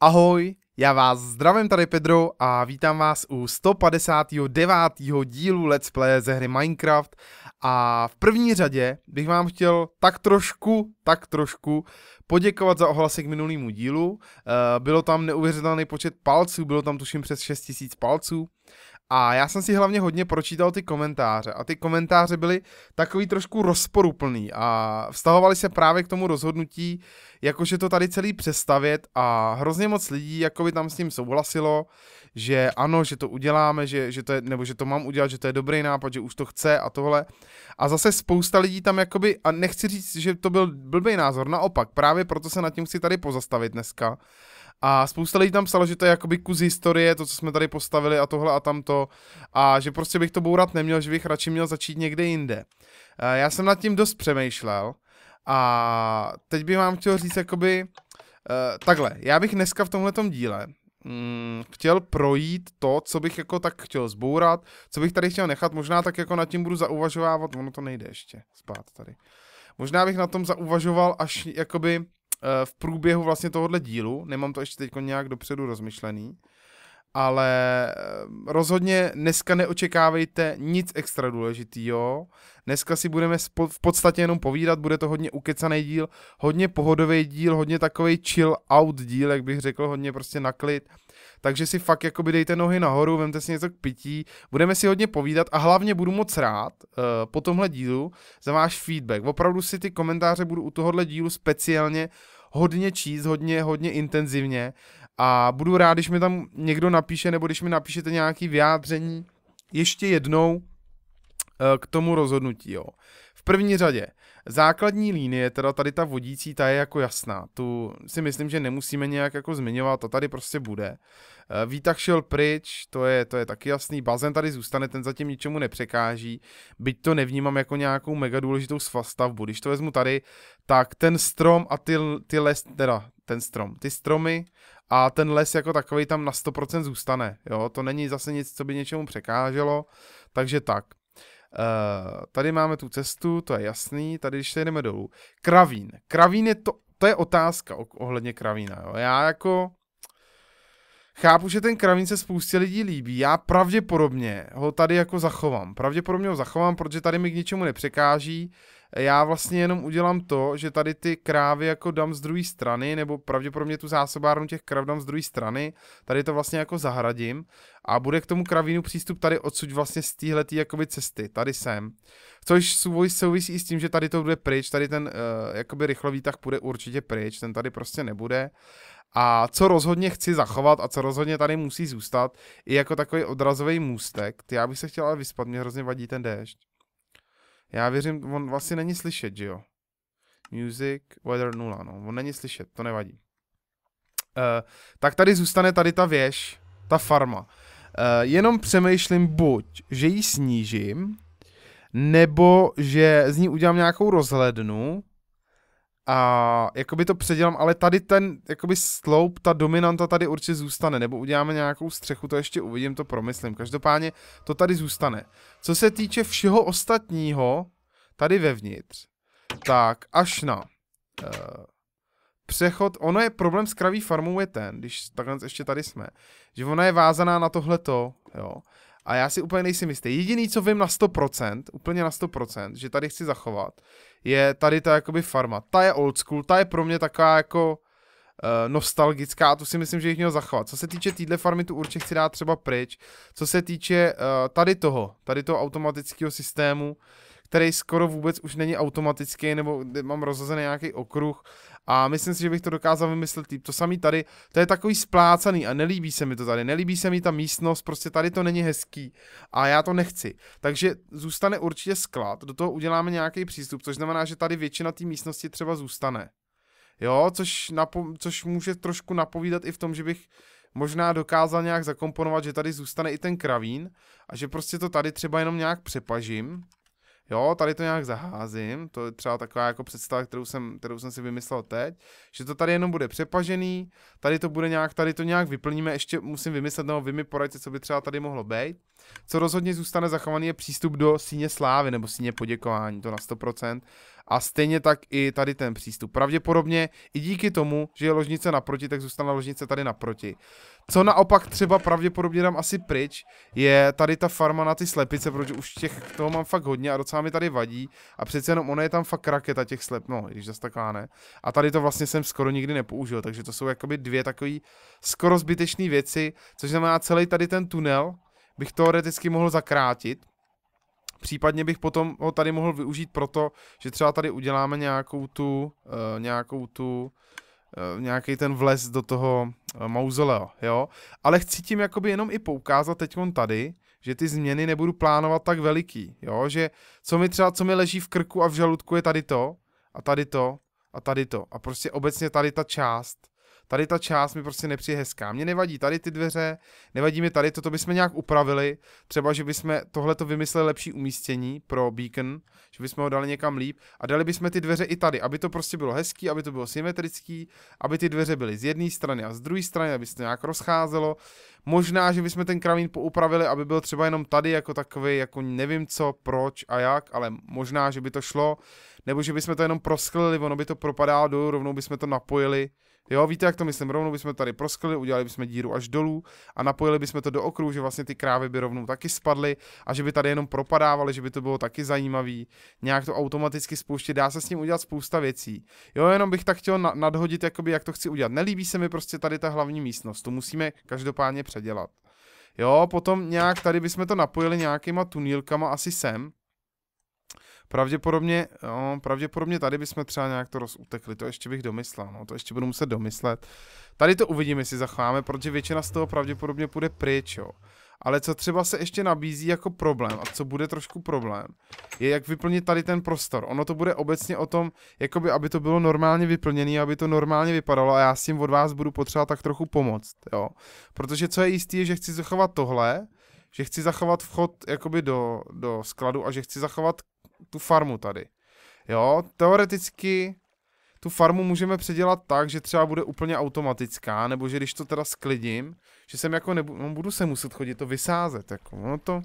Ahoj, já vás zdravím, tady Pedro a vítám vás u 159. dílu Let's Play ze hry Minecraft a v první řadě bych vám chtěl tak trošku, tak trošku poděkovat za ohlasy k minulýmu dílu. Eh, bylo tam neuvěřitelný počet palců, bylo tam tuším přes 6000 palců a já jsem si hlavně hodně pročítal ty komentáře a ty komentáře byly takový trošku rozporuplný a vztahovaly se právě k tomu rozhodnutí, jakože to tady celý přestavět a hrozně moc lidí jako by tam s tím souhlasilo, že ano, že to uděláme, že, že to je, nebo že to mám udělat, že to je dobrý nápad, že už to chce a tohle. A zase spousta lidí tam jakoby, a nechci říct, že to byl blbý názor, naopak, právě proto se nad tím chci tady pozastavit dneska, a spousta lidí tam psalo, že to je jakoby kus historie, to, co jsme tady postavili a tohle a tamto. A že prostě bych to bourat neměl, že bych radši měl začít někde jinde. Já jsem nad tím dost přemýšlel a teď bych vám chtěl říct jakoby eh, takhle. Já bych dneska v tomhletom díle mm, chtěl projít to, co bych jako tak chtěl zbourat, co bych tady chtěl nechat, možná tak jako nad tím budu zauvažovávat, ono to nejde ještě spát tady. Možná bych na tom zauvažoval až jakoby Eh, v průběhu vlastně tohohle dílu, nemám to ještě teď nějak dopředu rozmyšlený, ale eh, rozhodně dneska neočekávejte nic extra důležitýho. Dneska si budeme v podstatě jenom povídat, bude to hodně ukecaný díl, hodně pohodový díl, hodně takový chill out díl, jak bych řekl, hodně prostě naklid. Takže si fakt by dejte nohy nahoru, vemte si něco k pití, budeme si hodně povídat a hlavně budu moc rád uh, po tomhle dílu za váš feedback. Opravdu si ty komentáře budu u tohohle dílu speciálně hodně číst, hodně, hodně intenzivně. Uh, a budu rád, když mi tam někdo napíše, nebo když mi napíšete nějaký vyjádření ještě jednou eh, k tomu rozhodnutí. Jo. V první řadě, základní linie, teda tady ta vodící, ta je jako jasná. Tu si myslím, že nemusíme nějak jako zmiňovat, to tady prostě bude. Eh, výtah šel pryč, to je, to je taky jasný, bazén tady zůstane, ten zatím ničemu nepřekáží, byť to nevnímám jako nějakou mega důležitou stavbu. Když to vezmu tady, tak ten strom a ty, ty les, teda ten strom, ty stromy a ten les jako takový tam na 100% zůstane. Jo? To není zase nic, co by něčemu překáželo, takže tak. E, tady máme tu cestu, to je jasný, tady když se jdeme dolů. Kravín. Kravín je to, to je otázka ohledně kravína. Jo? Já jako chápu, že ten kravín se spoustě lidí líbí, já pravděpodobně ho tady jako zachovám. Pravděpodobně ho zachovám, protože tady mi k ničemu nepřekáží. Uh, já vlastně jenom udělám to, že tady ty krávy jako dám z druhé strany, nebo pravděpodobně tu zásobárnu těch krav dám z druhé strany, tady to vlastně jako zahradím a bude k tomu kravínu přístup tady odsud vlastně z téhletý jakoby cesty, tady sem. Což souvisí s tím, že tady to bude pryč, tady ten uh, jakoby rychlový tak bude určitě pryč, ten tady prostě nebude. A co rozhodně chci zachovat a co rozhodně tady musí zůstat, i jako takový odrazový můstek, já bych se chtěl ale vyspat, mě hrozně vadí ten déšť. Já věřím, on vlastně není slyšet, že jo? Music, weather 0, no. On není slyšet, to nevadí. Uh, tak tady zůstane tady ta věž, ta farma. Uh, jenom přemýšlím buď, že ji snížím, nebo že z ní udělám nějakou rozhlednu, a jakoby to předělám, ale tady ten jakoby sloup, ta dominanta tady určitě zůstane, nebo uděláme nějakou střechu, to ještě uvidím, to promyslím. Každopádně to tady zůstane. Co se týče všeho ostatního, tady vevnitř, tak až na uh, přechod, ono je problém s kraví farmou je ten, když takhle ještě tady jsme, že ona je vázaná na tohleto, jo. A já si úplně nejsem jistý. Jediný, co vím na 100%, úplně na 100%, že tady chci zachovat, je tady ta jakoby farma. Ta je old school, ta je pro mě taková jako uh, nostalgická a tu si myslím, že jich měl zachovat. Co se týče téhle farmy, tu určitě chci dát třeba pryč. Co se týče uh, tady toho, tady toho automatického systému, který skoro vůbec už není automatický, nebo mám rozhozený nějaký okruh a myslím si, že bych to dokázal vymyslet líp. To samý tady, to je takový splácaný a nelíbí se mi to tady. Nelíbí se mi ta místnost, prostě tady to není hezký a já to nechci. Takže zůstane určitě sklad, do toho uděláme nějaký přístup, což znamená, že tady většina té místnosti třeba zůstane. Jo, což, napo- což může trošku napovídat i v tom, že bych možná dokázal nějak zakomponovat, že tady zůstane i ten kravín a že prostě to tady třeba jenom nějak přepažím jo, tady to nějak zaházím, to je třeba taková jako představa, kterou jsem, kterou jsem si vymyslel teď, že to tady jenom bude přepažený, tady to bude nějak, tady to nějak vyplníme, ještě musím vymyslet, nebo vy mi poradíte, co by třeba tady mohlo být. Co rozhodně zůstane zachovaný je přístup do síně slávy nebo síně poděkování, to na 100% a stejně tak i tady ten přístup. Pravděpodobně i díky tomu, že je ložnice naproti, tak zůstane ložnice tady naproti. Co naopak třeba pravděpodobně dám asi pryč, je tady ta farma na ty slepice, protože už těch toho mám fakt hodně a docela mi tady vadí. A přece jenom ona je tam fakt raketa těch slep, no, když zase taková ne. A tady to vlastně jsem skoro nikdy nepoužil, takže to jsou jakoby dvě takové skoro zbytečné věci, což znamená celý tady ten tunel bych teoreticky mohl zakrátit Případně bych potom ho tady mohl využít proto, že třeba tady uděláme nějakou tu, uh, nějakou tu, uh, nějaký ten vles do toho uh, eh, mauzolea, jo. Ale chci tím jakoby jenom i poukázat teď tady, že ty změny nebudu plánovat tak veliký, jo, že co mi třeba, co mi leží v krku a v žaludku je tady to, a tady to, a tady to. A prostě obecně tady ta část Tady ta část mi prostě nepřijde hezká. Mně nevadí tady ty dveře, nevadí mi tady to, to bychom nějak upravili. Třeba, že bychom tohle to vymysleli lepší umístění pro beacon, že bychom ho dali někam líp a dali bychom ty dveře i tady, aby to prostě bylo hezký, aby to bylo symetrický, aby ty dveře byly z jedné strany a z druhé strany, aby se to nějak rozcházelo. Možná, že bychom ten kravín poupravili, aby byl třeba jenom tady jako takový, jako nevím co, proč a jak, ale možná, že by to šlo. Nebo že bychom to jenom prosklili, ono by to propadalo, dolů, rovnou bychom to napojili Jo, víte, jak to myslím, rovnou bychom tady proskli, udělali bychom díru až dolů a napojili bychom to do okruhu, že vlastně ty krávy by rovnou taky spadly a že by tady jenom propadávaly, že by to bylo taky zajímavý. Nějak to automaticky spouštět, dá se s ním udělat spousta věcí. Jo, jenom bych tak chtěl nadhodit, jakoby, jak to chci udělat. Nelíbí se mi prostě tady ta hlavní místnost, to musíme každopádně předělat. Jo, potom nějak tady bychom to napojili nějakýma tunílkama asi sem. Pravděpodobně, no, pravděpodobně tady bychom třeba nějak to rozutekli, to ještě bych domyslel, no, to ještě budu muset domyslet. Tady to uvidíme, jestli zachováme, protože většina z toho pravděpodobně půjde pryč, jo. Ale co třeba se ještě nabízí jako problém a co bude trošku problém, je jak vyplnit tady ten prostor. Ono to bude obecně o tom, jakoby aby to bylo normálně vyplněné, aby to normálně vypadalo a já s tím od vás budu potřebovat tak trochu pomoct, jo. Protože co je jistý, je, že chci zachovat tohle, že chci zachovat vchod jakoby do, do skladu a že chci zachovat tu farmu tady. Jo, teoreticky tu farmu můžeme předělat tak, že třeba bude úplně automatická, nebo že když to teda sklidím, že jsem jako nebu, no, budu se muset chodit to vysázet, jako no to...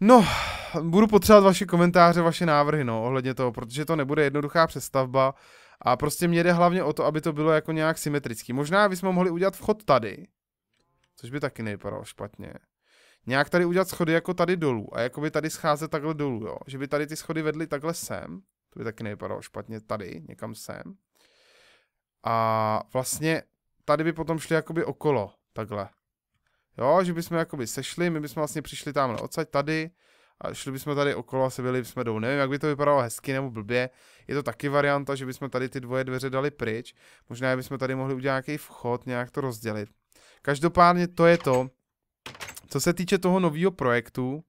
No, budu potřebovat vaše komentáře, vaše návrhy, no, ohledně toho, protože to nebude jednoduchá přestavba a prostě mě jde hlavně o to, aby to bylo jako nějak symetrický. Možná bychom mohli udělat vchod tady, což by taky nevypadalo špatně nějak tady udělat schody jako tady dolů a jako by tady scházet takhle dolů, jo. Že by tady ty schody vedly takhle sem, to by taky nevypadalo špatně, tady, někam sem. A vlastně tady by potom šli jakoby okolo, takhle. Jo, že bychom jakoby sešli, my bychom vlastně přišli tamhle odsaď tady a šli bychom tady okolo a se byli bychom dolů. Nevím, jak by to vypadalo hezky nebo blbě. Je to taky varianta, že bychom tady ty dvoje dveře dali pryč. Možná bychom tady mohli udělat nějaký vchod, nějak to rozdělit. Každopádně to je to. Co se týče toho nového projektu,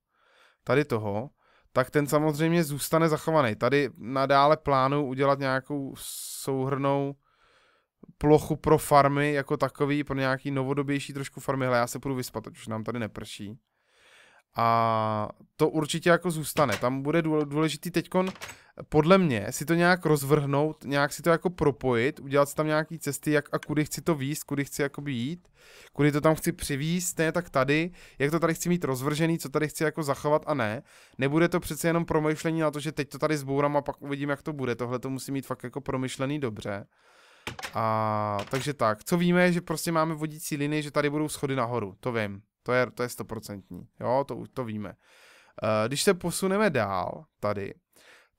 tady toho, tak ten samozřejmě zůstane zachovaný. Tady nadále plánuju udělat nějakou souhrnou plochu pro farmy jako takový, pro nějaký novodobější trošku farmy. Hele, já se půjdu vyspat, už nám tady neprší. A to určitě jako zůstane. Tam bude důležitý teďkon podle mě si to nějak rozvrhnout, nějak si to jako propojit, udělat si tam nějaký cesty, jak a kudy chci to výst, kudy chci jakoby jít, kudy to tam chci přivíst, ne tak tady, jak to tady chci mít rozvržený, co tady chci jako zachovat a ne. Nebude to přece jenom promyšlení na to, že teď to tady zbourám a pak uvidím, jak to bude. Tohle to musí mít fakt jako promyšlený dobře. A takže tak, co víme je, že prostě máme vodící linie, že tady budou schody nahoru, to vím, to je, to je stoprocentní, jo, to, to víme. Eh, když se posuneme dál tady,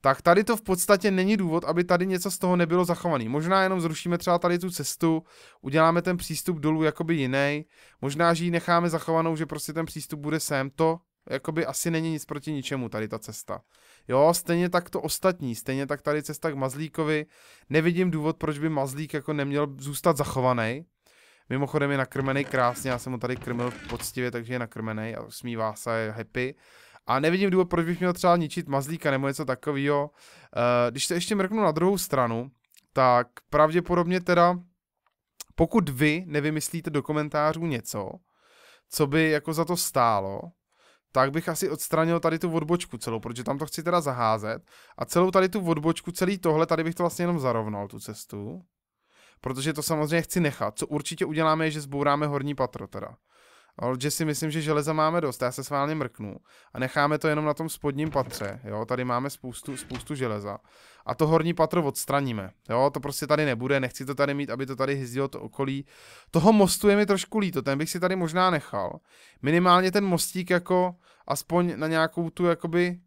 tak tady to v podstatě není důvod, aby tady něco z toho nebylo zachované. Možná jenom zrušíme třeba tady tu cestu, uděláme ten přístup dolů jakoby jiný, možná, že ji necháme zachovanou, že prostě ten přístup bude sem to, jakoby asi není nic proti ničemu tady ta cesta. Jo, stejně tak to ostatní, stejně tak tady cesta k Mazlíkovi, nevidím důvod, proč by Mazlík jako neměl zůstat zachovaný. Mimochodem je nakrmený krásně, já jsem ho tady krmil poctivě, takže je nakrmený a smívá se, je happy. A nevidím důvod, proč bych měl třeba ničit mazlíka nebo něco takového. Eh, když se ještě mrknu na druhou stranu, tak pravděpodobně teda, pokud vy nevymyslíte do komentářů něco, co by jako za to stálo, tak bych asi odstranil tady tu odbočku celou, protože tam to chci teda zaházet. A celou tady tu odbočku, celý tohle, tady bych to vlastně jenom zarovnal, tu cestu. Protože to samozřejmě chci nechat. Co určitě uděláme, je, že zbouráme horní patro teda že si myslím, že železa máme dost, já se s vámi mrknu a necháme to jenom na tom spodním patře, jo, tady máme spoustu, spoustu železa a to horní patro odstraníme, jo, to prostě tady nebude, nechci to tady mít, aby to tady hyzdilo to okolí, toho mostu je mi trošku líto, ten bych si tady možná nechal, minimálně ten mostík jako aspoň na nějakou tu jakoby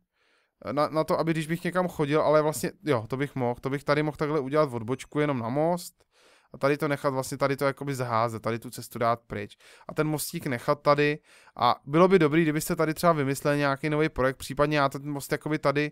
na, na to, aby když bych někam chodil, ale vlastně, jo, to bych mohl, to bych tady mohl takhle udělat odbočku jenom na most, a tady to nechat vlastně tady to jakoby zaházet, tady tu cestu dát pryč a ten mostík nechat tady a bylo by dobrý, kdybyste tady třeba vymysleli nějaký nový projekt, případně já ten most jakoby tady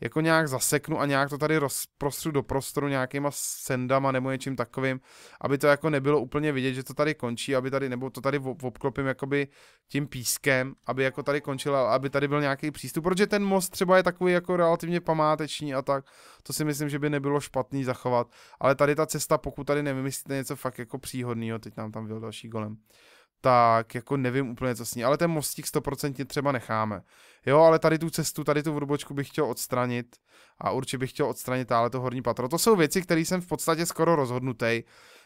jako nějak zaseknu a nějak to tady rozprostřu do prostoru nějakýma sendama nebo něčím takovým, aby to jako nebylo úplně vidět, že to tady končí, aby tady, nebo to tady obklopím jakoby tím pískem, aby jako tady končila, aby tady byl nějaký přístup, protože ten most třeba je takový jako relativně památeční a tak, to si myslím, že by nebylo špatný zachovat, ale tady ta cesta, pokud tady nevymyslíte něco fakt jako příhodného, teď nám tam byl další golem, tak jako nevím úplně, co s ní, ale ten mostík stoprocentně třeba necháme. Jo, ale tady tu cestu, tady tu vrubočku bych chtěl odstranit a určitě bych chtěl odstranit táhle to horní patro. To jsou věci, které jsem v podstatě skoro rozhodnutý,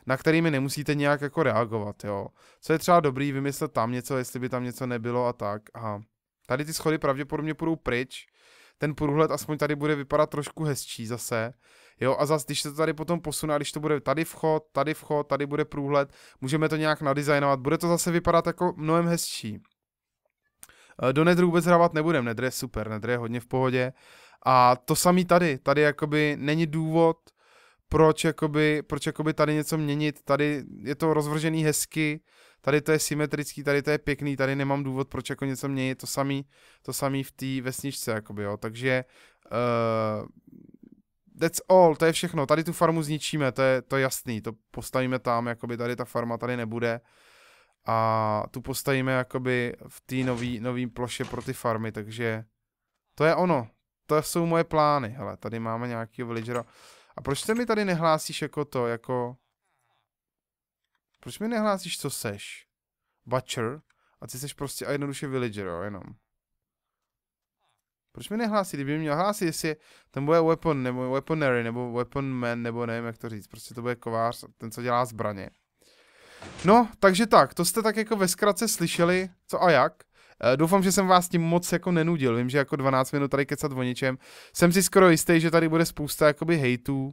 na kterými nemusíte nějak jako reagovat, jo. Co je třeba dobrý, vymyslet tam něco, jestli by tam něco nebylo a tak. Aha. Tady ty schody pravděpodobně půjdou pryč, ten průhled aspoň tady bude vypadat trošku hezčí zase. Jo, a zase, když se to tady potom posune, a když to bude tady vchod, tady vchod, tady bude průhled, můžeme to nějak nadizajnovat, bude to zase vypadat jako mnohem hezčí. Eh, do nedru vůbec hravat nebudem, nedr je super, nedr je hodně v pohodě. A to samý tady, tady jakoby není důvod, proč jakoby, proč jakoby tady něco měnit, tady je to rozvržený hezky, tady to je symetrický, tady to je pěkný, tady nemám důvod, proč jako něco měnit, to samý, to samý v té vesničce, jakoby, jo. takže uh, that's all, to je všechno. Tady tu farmu zničíme, to je, to je jasný, to postavíme tam, jakoby tady ta farma tady nebude. A tu postavíme jakoby v té nový ploše pro ty farmy, takže to je ono. To jsou moje plány, hele, tady máme nějaký villagera. A proč se mi tady nehlásíš jako to, jako... Proč mi nehlásíš, co seš? Butcher? A ty seš prostě a jednoduše villager, jo, jenom. Proč mi nehlásí, kdyby měl hlásit, jestli tam bude weapon, nebo weaponary, nebo weapon man, nebo nevím, jak to říct. Prostě to bude kovář, ten, co dělá zbraně. No, takže tak, to jste tak jako ve zkratce slyšeli, co a jak. Eh, doufám, že jsem vás tím moc jako nenudil. Vím, že jako 12 minut tady kecat o ničem. Jsem si skoro jistý, že tady bude spousta jakoby hejtů,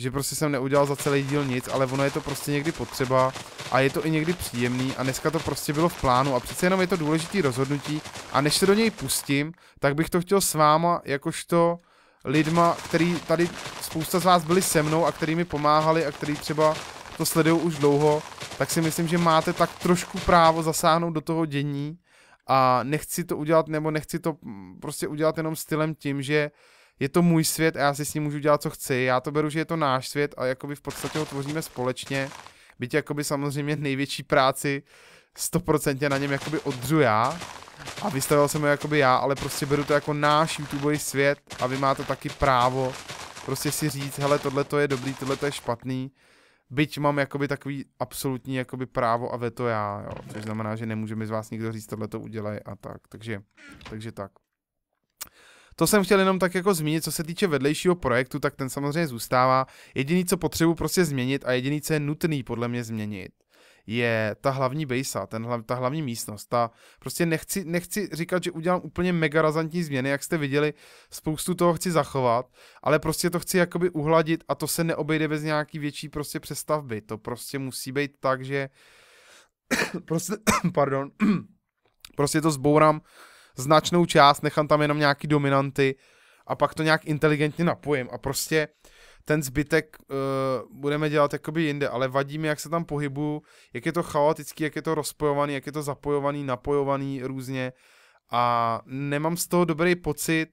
že prostě jsem neudělal za celý díl nic, ale ono je to prostě někdy potřeba a je to i někdy příjemný a dneska to prostě bylo v plánu a přece jenom je to důležitý rozhodnutí a než se do něj pustím, tak bych to chtěl s váma jakožto lidma, který tady spousta z vás byli se mnou a který mi pomáhali a který třeba to sledují už dlouho, tak si myslím, že máte tak trošku právo zasáhnout do toho dění a nechci to udělat, nebo nechci to prostě udělat jenom stylem tím, že uh, je to můj svět a já si s ním můžu dělat, co chci. Já to beru, že je to náš svět a jakoby v podstatě ho tvoříme společně. Byť jakoby samozřejmě největší práci stoprocentně na něm jakoby odřu já a vystavil jsem ho jakoby já, ale prostě beru to jako náš YouTubeový svět a vy máte taky právo prostě si říct, hele, tohle to je dobrý, tohle to je špatný. Byť mám jakoby takový absolutní jakoby právo a veto já, jo. což znamená, že mi z vás nikdo říct, tohle to udělej a tak, takže, takže tak. To jsem chtěl jenom tak jako zmínit, co se týče vedlejšího projektu, tak ten samozřejmě zůstává. Jediný, co potřebuji prostě změnit a jediný, co je nutný podle mě změnit, je ta hlavní base, ten hla, ta hlavní místnost. Ta, prostě nechci, nechci říkat, že udělám úplně mega razantní změny, jak jste viděli, spoustu toho chci zachovat, ale prostě to chci jakoby uhladit a to se neobejde bez nějaký větší prostě přestavby. To prostě musí být tak, že prostě, pardon, prostě to zbourám značnou část, nechám tam jenom nějaký dominanty a pak to nějak inteligentně napojím a prostě ten zbytek uh, budeme dělat jakoby jinde, ale vadí mi, jak se tam pohybuju, jak je to chaotický, jak je to rozpojovaný, jak je to zapojovaný, napojovaný různě a nemám z toho dobrý pocit,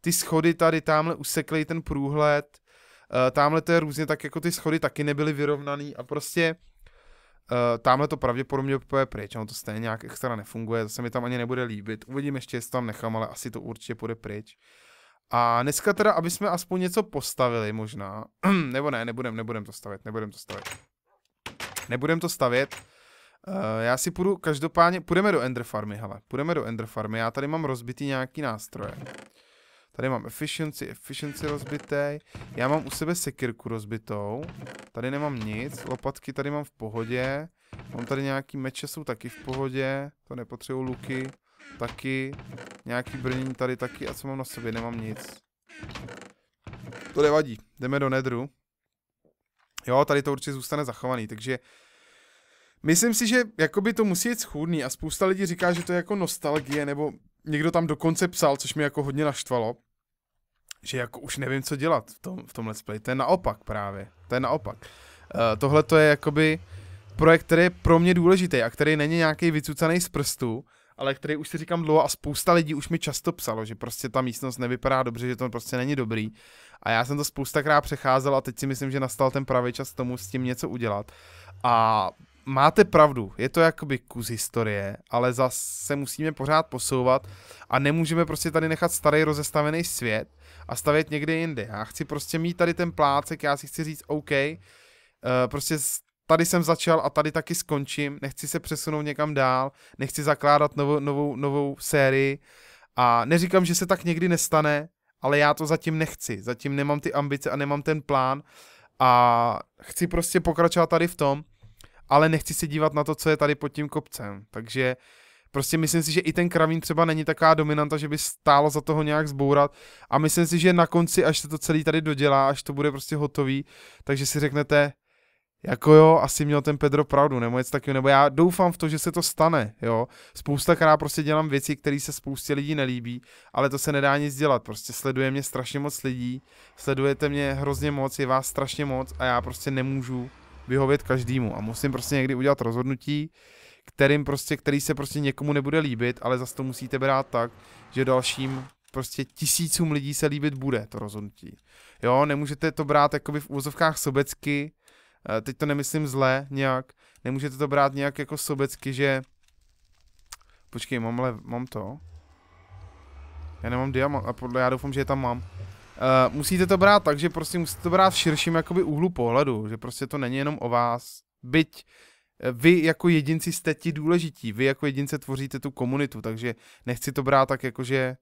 ty schody tady, tamhle useklej ten průhled, uh, tamhle to je různě, tak jako ty schody taky nebyly vyrovnaný a prostě Uh, tamhle to pravděpodobně půjde pryč, ono to stejně nějak extra nefunguje, zase mi tam ani nebude líbit. Uvidím ještě, jestli tam nechám, ale asi to určitě půjde pryč. A dneska teda, aby jsme aspoň něco postavili možná, nebo ne, nebudem, nebudem to stavět, nebudem to stavět. Nebudem to stavět. Uh, já si půjdu, každopádně, půjdeme do Ender Farmy, hele, půjdeme do Ender Farmy, já tady mám rozbitý nějaký nástroje. Tady mám efficiency, efficiency rozbité. Já mám u sebe sekirku rozbitou. Tady nemám nic. Lopatky tady mám v pohodě. Mám tady nějaký meče, jsou taky v pohodě. To nepotřebuju luky. Taky. Nějaký brnění tady taky. A co mám na sobě? Nemám nic. To nevadí. Jdeme do nedru. Jo, tady to určitě zůstane zachovaný, takže myslím si, že jakoby to musí jít schůdný a spousta lidí říká, že to je jako nostalgie, nebo někdo tam dokonce psal, což mi jako hodně naštvalo, že jako už nevím, co dělat v tom, v tom let's play. To je naopak právě, to je naopak. Uh, Tohle to je jakoby projekt, který je pro mě důležitý a který není nějaký vycucaný z prstů, ale který už si říkám dlouho a spousta lidí už mi často psalo, že prostě ta místnost nevypadá dobře, že to prostě není dobrý. A já jsem to spoustakrát přecházel a teď si myslím, že nastal ten pravý čas tomu s tím něco udělat. A máte pravdu, je to jakoby kus historie, ale zase musíme pořád posouvat a nemůžeme prostě tady nechat starý rozestavený svět, a stavět někde jinde. Já chci prostě mít tady ten plácek, já si chci říct OK, eh, prostě tady jsem začal a tady taky skončím, nechci se přesunout někam dál, nechci zakládat novou, novou, novou sérii a neříkám, že se tak někdy nestane, ale já to zatím nechci, zatím nemám ty ambice a nemám ten plán a chci prostě pokračovat tady v tom, ale nechci se dívat na to, co je tady pod tím kopcem, takže uh, Prostě myslím si, že i ten kravín třeba není taká dominanta, že by stálo za toho nějak zbourat. A myslím si, že na konci, až se to celý tady dodělá, až to bude prostě hotový, takže si řeknete, jako jo, asi měl ten Pedro pravdu, nebo něco takového, nebo já doufám v to, že se to stane, jo. Spousta Spoustakrát prostě dělám věci, které se spoustě lidí nelíbí, ale to se nedá nic dělat, prostě sleduje mě strašně moc lidí, sledujete mě hrozně moc, je vás strašně moc a já prostě nemůžu vyhovět každému a musím prostě někdy udělat rozhodnutí, kterým prostě, který se prostě někomu nebude líbit, ale zase to musíte brát tak, že dalším prostě tisícům lidí se líbit bude to rozhodnutí. Jo, nemůžete to brát jakoby v úvozovkách sobecky, eh, teď to nemyslím zle nějak, nemůžete to brát nějak jako sobecky, že počkej, mám, le, mám to? Já nemám diamant, a podle, já doufám, že je tam mám. Uh, musíte to brát tak, že prostě musíte to brát v širším jakoby úhlu pohledu, že prostě to není jenom o vás. Byť Eh, vy jako jedinci jste ti důležití, vy jako jedince tvoříte tu komunitu, takže nechci to brát tak jako, že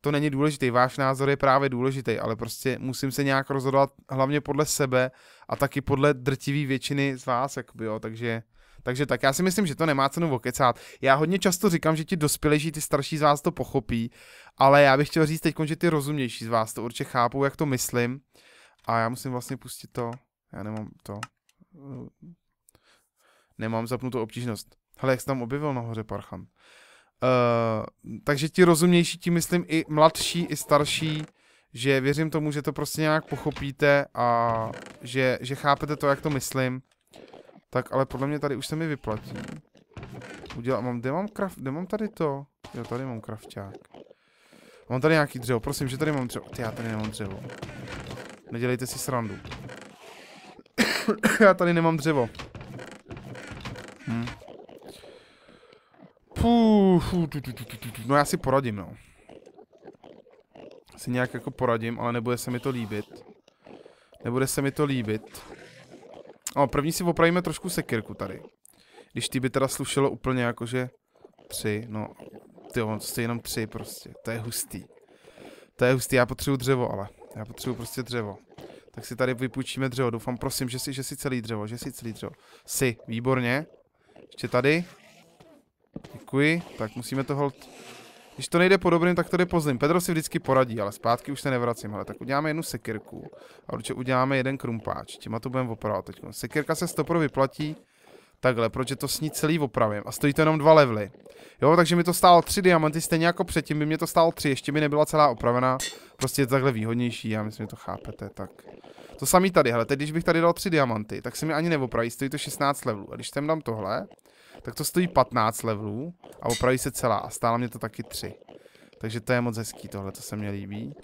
to není důležité váš názor je právě důležitý, ale prostě musím se nějak rozhodovat hlavně podle sebe a taky podle drtivé většiny z vás, jakoby, jo, takže... Takže tak, já si myslím, že to nemá cenu okecát. Já hodně často říkám, že ti dospělejší, ty starší z vás to pochopí, ale já bych chtěl říct teď, že ty rozumnější z vás to určitě chápou, jak to myslím. A já musím vlastně pustit to, já nemám to, nemám zapnutou obtížnost. Hele, jak se tam objevil nahoře Parchan? Uh, takže ti rozumnější, ti myslím i mladší, i starší, že věřím tomu, že to prostě nějak pochopíte a že, že chápete to, jak to myslím. Tak ale podle mě tady už se mi vyplatí. Udělám, mám, kde mám, kraft, kde mám tady to? Jo, tady mám krafťák. Mám tady nějaký dřevo, prosím, že tady mám dřevo. Ty, já tady nemám dřevo. Nedělejte si srandu. já tady nemám dřevo. Hmm. Puh, tu, tu, tu, tu, tu, tu. No já si poradím, no. Si nějak jako poradím, ale nebude se mi to líbit. Nebude se mi to líbit. No, první si opravíme trošku sekirku tady. Když ty by teda slušelo úplně jakože tři, no, ty on jste jenom tři prostě, to je hustý. To je hustý, já potřebuji dřevo, ale já potřebuji prostě dřevo. Tak si tady vypůjčíme dřevo, doufám, prosím, že si, že si celý dřevo, že si celý dřevo. Si, výborně. Ještě tady. Děkuji. Tak musíme to hold... Když to nejde po dobrým, tak to jde po zlým. Pedro si vždycky poradí, ale zpátky už se nevracím. Hele, tak uděláme jednu sekirku a určitě uděláme jeden krumpáč. Těma to budeme opravovat teď. Sekirka se stopro vyplatí takhle, protože to s ní celý opravím. A stojí to jenom dva levly. Jo, takže mi to stálo tři diamanty, stejně jako předtím by mě to stálo tři, ještě by nebyla celá opravená. Prostě je to takhle výhodnější, já myslím, že to chápete, tak... To samý tady, hele, teď když bych tady dal tři diamanty, tak se mi ani neopraví, stojí to 16 levelů. A když tam dám tohle, tak to stojí 15 levelů a opraví se celá a stála mě to taky 3. Takže to je moc hezký tohle, to se mi líbí.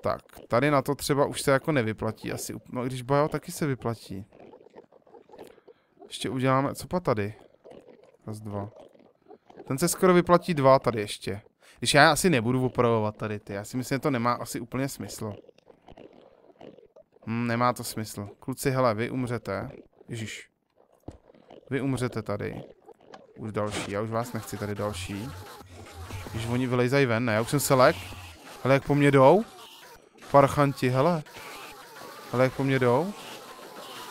Tak, tady na to třeba už se jako nevyplatí asi, no když bojo, taky se vyplatí. Ještě uděláme, co pa tady? Raz, dva. Ten se skoro vyplatí dva tady ještě. Když já asi nebudu opravovat tady ty, já si myslím, že to nemá asi úplně smysl. Hmm, nemá to smysl. Kluci, hele, vy umřete. Ježíš. Vy umřete tady. Už další, já už vás nechci tady další. Když oni vylejzají ven, ne? Já už jsem se lek. Hele, jak po mně jdou? Parchanti, hele. Hele, jak po mně jdou?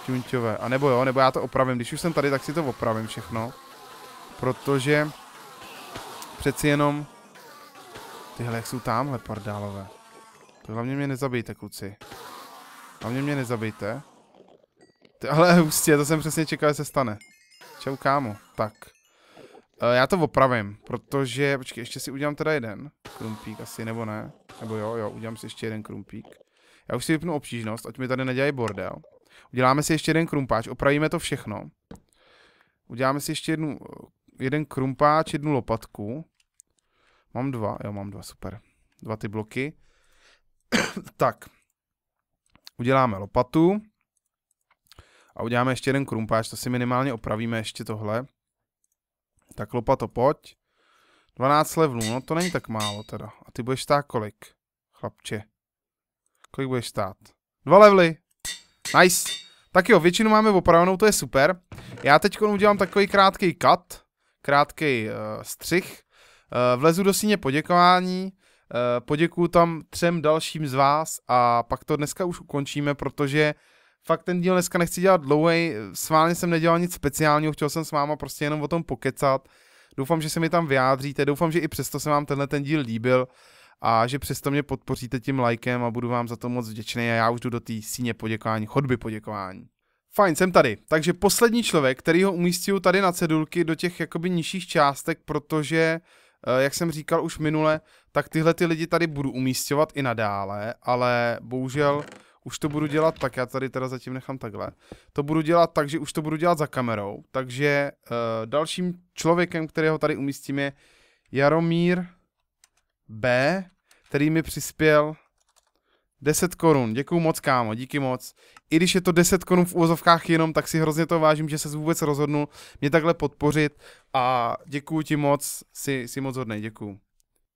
Ťunťové. A nebo jo, nebo já to opravím. Když už jsem tady, tak si to opravím všechno. Protože přeci jenom... Tyhle, jak jsou tamhle pardálové. To hlavně mě nezabijte, kluci. A mě mě nezabijte. Ty, ale hustě, to jsem přesně čekal, že se stane. Čau kámo, tak. Uh, já to opravím, protože, počkej, ještě si udělám teda jeden krumpík, asi nebo ne. Nebo jo, jo, udělám si ještě jeden krumpík. Já už si vypnu obtížnost, ať mi tady nedělají bordel. Uděláme si ještě jeden krumpáč, opravíme to všechno. Uděláme si ještě jednu, eh, jeden krumpáč, jednu lopatku. Mám dva, jo, mám dva, super. Dva ty bloky. tak, uděláme lopatu a uděláme ještě jeden krumpáč, to si minimálně opravíme ještě tohle. Tak lopato, pojď. 12 levelů, no to není tak málo teda. A ty budeš stát kolik, chlapče? Kolik budeš stát? Dva levly, Nice. Tak jo, většinu máme opravenou, to je super. Já teď udělám takový krátký cut, krátký uh, eh, střih. Uh, vlezu do síně poděkování, Eh, poděkuju tam třem dalším z vás a pak to dneska už ukončíme, protože fakt ten díl dneska nechci dělat dlouhý. S vámi jsem nedělal nic speciálního, chtěl jsem s váma prostě jenom o tom pokecat. Doufám, že se mi tam vyjádříte, doufám, že i přesto se vám tenhle ten díl líbil a že přesto mě podpoříte tím lajkem a budu vám za to moc vděčný a já už jdu do té síně poděkování, chodby poděkování. Fajn, jsem tady. Takže poslední člověk, který ho umístil tady na cedulky do těch jakoby nižších částek, protože uh, Eh, jak jsem říkal už minule, tak tyhle ty lidi tady budu umístěvat i nadále, ale bohužel už to budu dělat tak, já tady teda zatím nechám takhle. To budu dělat tak, že už to budu dělat za kamerou, takže uh, dalším člověkem, kterého tady umístím je Jaromír B, který mi přispěl 10 korun, děkuju moc kámo, díky moc. I když je to 10 korun v úvozovkách jenom, tak si hrozně to vážím, že se vůbec rozhodnu mě takhle podpořit a děkuju ti moc, si, si moc hodnej, děkuju.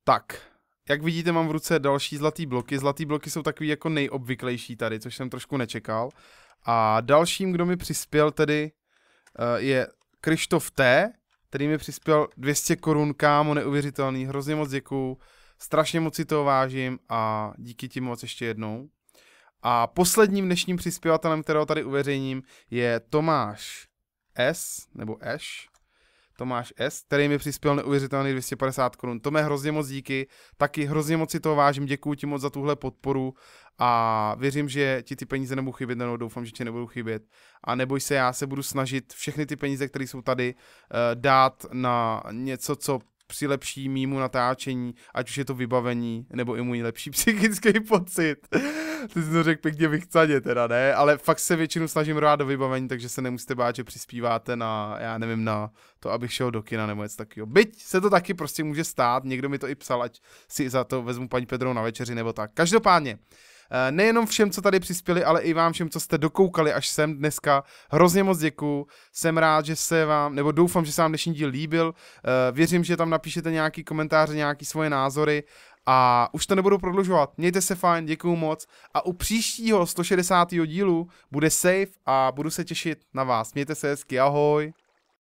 Tak, jak vidíte, mám v ruce další zlatý bloky. Zlatý bloky jsou takový jako nejobvyklejší tady, což jsem trošku nečekal. A dalším, kdo mi přispěl tedy, eh, je Krištof T, který mi přispěl 200 korun, kámo, neuvěřitelný, hrozně moc děkuju. Strašně moc si toho vážím a díky ti moc ještě jednou. A posledním dnešním přispěvatelem, kterého tady uveřejním, je Tomáš S, nebo Eš, Tomáš S, který mi přispěl neuvěřitelný 250 korun. Tome, hrozně moc díky, taky hrozně moc si toho vážím, děkuji ti moc za tuhle podporu a věřím, že ti ty peníze nebudou chybět, nebo doufám, že ti nebudou chybět. A neboj se, já se budu snažit všechny ty peníze, které jsou tady, eh, dát na něco, co přilepší mýmu natáčení, ať už je to vybavení, nebo i můj lepší psychický pocit. Ty jsi to řekl pěkně vychcaně teda, ne? Ale fakt se většinu snažím rád do vybavení, takže se nemusíte bát, že přispíváte na, já nevím, na to, abych šel do kina nebo něco takového. Byť se to taky prostě může stát, někdo mi to i psal, ať si za to vezmu paní Pedrou na večeři nebo tak. Každopádně, uh, Eh, nejenom všem, co tady přispěli, ale i vám všem, co jste dokoukali až sem dneska. Hrozně moc děkuju. Jsem rád, že se vám, nebo doufám, že se vám dnešní díl líbil. Eh, věřím, že tam napíšete nějaký komentáře, nějaký svoje názory a už to nebudu prodlužovat. Mějte se fajn, děkuju moc. A u příštího 160. dílu bude safe a budu se těšit na vás. Mějte se hezky, ahoj.